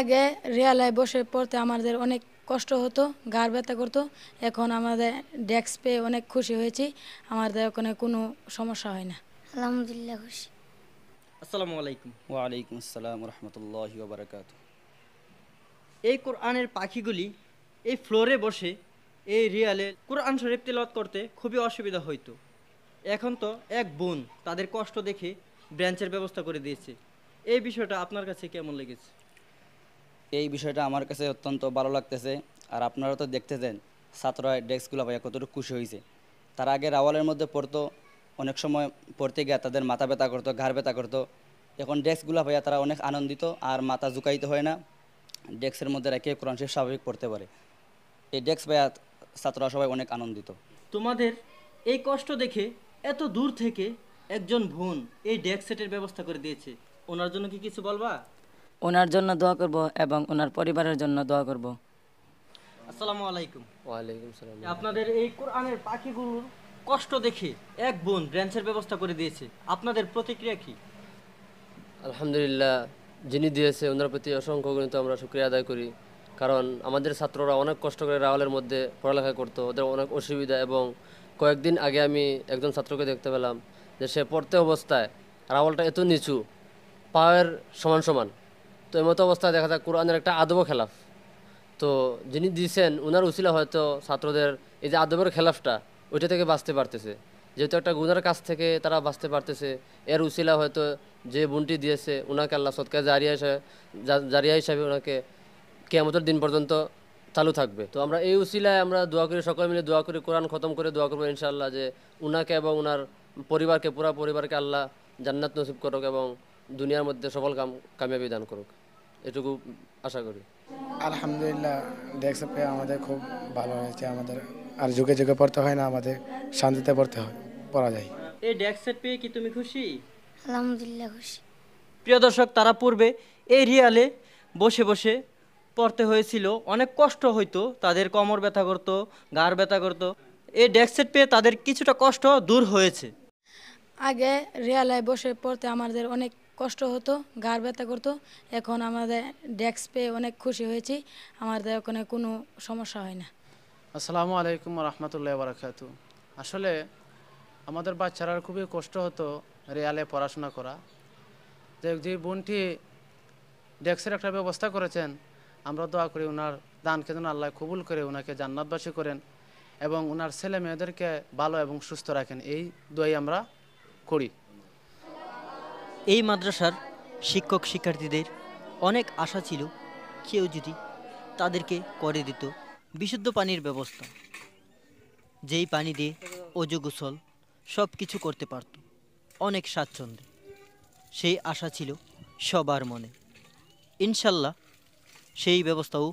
আগে রেয়ালায় বসে পড়তে আমাদের অনেক কষ্ট হতো গাড় ব্যথা করতো এখন আমাদের ডেস্ক পেয়ে অনেক খুশি হয়েছি আমাদের ওখানে কোনো সমস্যা হয় না আলহামদুলিল্লাহ খুশি আসসালামু আলাইকুম ওয়ালাইকুম আসসালাম রহমতুল্লাহ এই কোরআনের পাখিগুলি এই ফ্লোরে বসে এই রিয়ালে কোরআন শরীফ তেলত করতে খুবই অসুবিধা হইতো এখন তো এক বোন তাদের কষ্ট দেখে ব্রাঞ্চের ব্যবস্থা করে দিয়েছে এই বিষয়টা আপনার কাছে কেমন লেগেছে এই বিষয়টা আমার কাছে অত্যন্ত ভালো লাগতেছে আর আপনারা তো দেখতেছেন ছাত্ররা ডেস্কগুলো ভাইয়া কতটুকু খুশি হয়েছে তার আগে রাওয়ালের মধ্যে পড়তো অনেক সময় পড়তে গিয়ে তাদের মাথা ব্যথা করতো ঘাড় ব্যথা করতো এখন ডেস্কগুলো ভাইয়া তারা অনেক আনন্দিত আর মাথা জুকাইতে হয় না ডেস্কের মধ্যে রেখে কোরআন শেষ স্বাভাবিক পড়তে পারে এই ডেস্ক ভাইয়া ছাত্ররা সবাই অনেক আনন্দিত তোমাদের এই কষ্ট দেখে এত দূর থেকে একজন বোন এই ডেস্ক সেটের ব্যবস্থা করে দিয়েছে ওনার জন্য কি কিছু বলবা ওনার জন্য দোয়া করব এবং ওনার পরিবারের জন্য দোয়া করব আসসালামু আলাইকুম ওয়ালাইকুম সালাম আপনাদের এই কোরআনের পাখিগুলোর কষ্ট দেখে এক বোন ব্রাঞ্চের ব্যবস্থা করে দিয়েছে আপনাদের প্রতিক্রিয়া কি আলহামদুলিল্লাহ যিনি দিয়েছে ওনার প্রতি অসংখ্য গণিত আমরা শুক্রিয়া আদায় করি কারণ আমাদের ছাত্ররা অনেক কষ্ট করে রাওয়ালের মধ্যে পড়ালেখা করতো ওদের অনেক অসুবিধা এবং কয়েকদিন আগে আমি একজন ছাত্রকে দেখতে পেলাম যে সে পড়তে অবস্থায় রাওয়ালটা এত নিচু পায়ের সমান সমান তো এমত অবস্থায় দেখা যায় কোরআনের একটা আদব খেলাফ তো যিনি দিয়েছেন ওনার উচিলা হয়তো ছাত্রদের এই যে আদবের খেলাফটা ওইটা থেকে বাঁচতে পারতেছে যেহেতু একটা গুনার কাছ থেকে তারা বাঁচতে পারতেছে এর উচিলা হয়তো যে বুনটি দিয়েছে ওনাকে আল্লাহ সৎকার জারিয়া হিসাবে জারিয়া হিসাবে ওনাকে কেমতের দিন পর্যন্ত চালু থাকবে তো আমরা এই উচিলায় আমরা দোয়া করি সকলে মিলে দোয়া করি কোরআন খতম করে দোয়া করবো ইনশাআল্লাহ যে উনাকে এবং ওনার পরিবারকে পুরা পরিবারকে আল্লাহ জান্নাত নসিব করুক এবং দুনিয়ার মধ্যে সফল কাম কামিয়াবি দান করুক এটুকু আশা করি আলহামদুলিল্লাহ ডেস্ক পেয়ে আমাদের খুব ভালো হয়েছে আমাদের আর যুগে যুগে পড়তে হয় না আমাদের শান্তিতে পড়তে হয় পড়া যায় এই ডেস্ক সেট পেয়ে কি তুমি খুশি আলহামদুলিল্লাহ খুশি প্রিয় দর্শক তারা পূর্বে এই রিয়ালে বসে বসে পড়তে হয়েছিল অনেক কষ্ট হইতো তাদের কোমর ব্যথা করতো গাড় ব্যথা করতো এই ডেস্ক সেট পেয়ে তাদের কিছুটা কষ্ট দূর হয়েছে আগে রেয়ালায় বসে পড়তে আমাদের অনেক কষ্ট হতো ঘাড় ব্যথা করতো এখন আমাদের ডেস্ক পেয়ে অনেক খুশি হয়েছি আমাদের ওখানে কোনো সমস্যা হয় না আসসালামু আলাইকুম রহমতুল্লাহ বারাকাতু আসলে আমাদের বাচ্চারা খুবই কষ্ট হতো রেয়ালে পড়াশোনা করা যে যে বোনটি ডেস্কের একটা ব্যবস্থা করেছেন আমরা দোয়া করি ওনার দানকে যেন আল্লাহ কবুল করে ওনাকে জান্নাতবাসী করেন এবং ওনার ছেলে মেয়েদেরকে ভালো এবং সুস্থ রাখেন এই দোয়াই আমরা করি এই মাদ্রাসার শিক্ষক শিক্ষার্থীদের অনেক আশা ছিল কেউ যদি তাদেরকে করে দিত বিশুদ্ধ পানির ব্যবস্থা যেই পানি দিয়ে অজু গোসল সব কিছু করতে পারত অনেক স্বাচ্ছন্দ্যে সেই আশা ছিল সবার মনে ইনশাল্লাহ সেই ব্যবস্থাও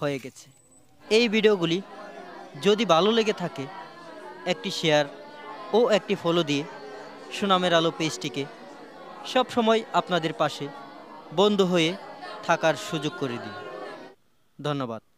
হয়ে গেছে এই ভিডিওগুলি যদি ভালো লেগে থাকে একটি শেয়ার ও একটি ফলো দিয়ে সুনামের আলো পেজটিকে সব সময় আপনাদের পাশে বন্ধ হয়ে থাকার সুযোগ করে দিন ধন্যবাদ